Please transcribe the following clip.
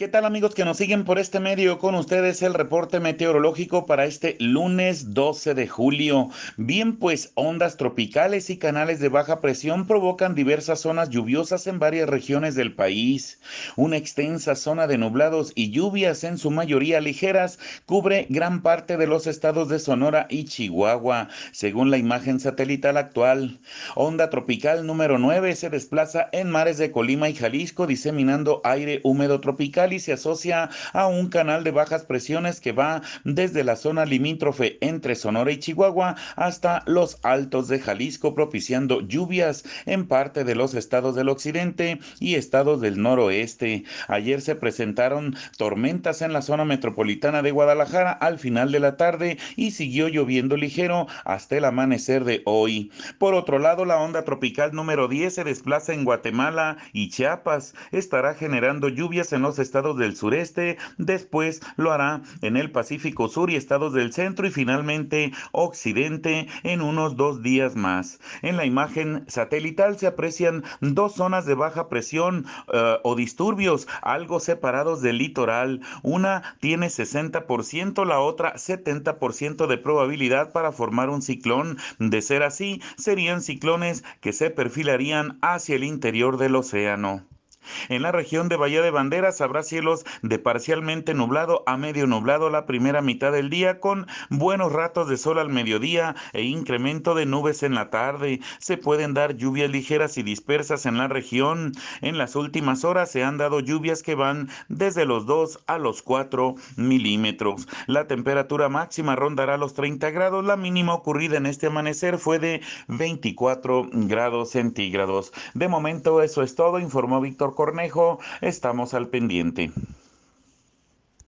¿Qué tal amigos que nos siguen por este medio? Con ustedes el reporte meteorológico para este lunes 12 de julio. Bien, pues ondas tropicales y canales de baja presión provocan diversas zonas lluviosas en varias regiones del país. Una extensa zona de nublados y lluvias, en su mayoría ligeras, cubre gran parte de los estados de Sonora y Chihuahua, según la imagen satelital actual. Onda tropical número 9 se desplaza en mares de Colima y Jalisco, diseminando aire húmedo tropical y se asocia a un canal de bajas presiones que va desde la zona limítrofe entre Sonora y Chihuahua hasta los altos de Jalisco, propiciando lluvias en parte de los estados del occidente y estados del noroeste. Ayer se presentaron tormentas en la zona metropolitana de Guadalajara al final de la tarde y siguió lloviendo ligero hasta el amanecer de hoy. Por otro lado, la onda tropical número 10 se desplaza en Guatemala y Chiapas. Estará generando lluvias en los estados del sureste, después lo hará en el Pacífico Sur y estados del centro y finalmente occidente en unos dos días más. En la imagen satelital se aprecian dos zonas de baja presión eh, o disturbios algo separados del litoral. Una tiene 60%, la otra 70% de probabilidad para formar un ciclón. De ser así, serían ciclones que se perfilarían hacia el interior del océano. En la región de Bahía de Banderas habrá cielos de parcialmente nublado a medio nublado la primera mitad del día con buenos ratos de sol al mediodía e incremento de nubes en la tarde. Se pueden dar lluvias ligeras y dispersas en la región. En las últimas horas se han dado lluvias que van desde los 2 a los 4 milímetros. La temperatura máxima rondará los 30 grados. La mínima ocurrida en este amanecer fue de 24 grados centígrados. De momento eso es todo, informó Víctor Cornejo, estamos al pendiente.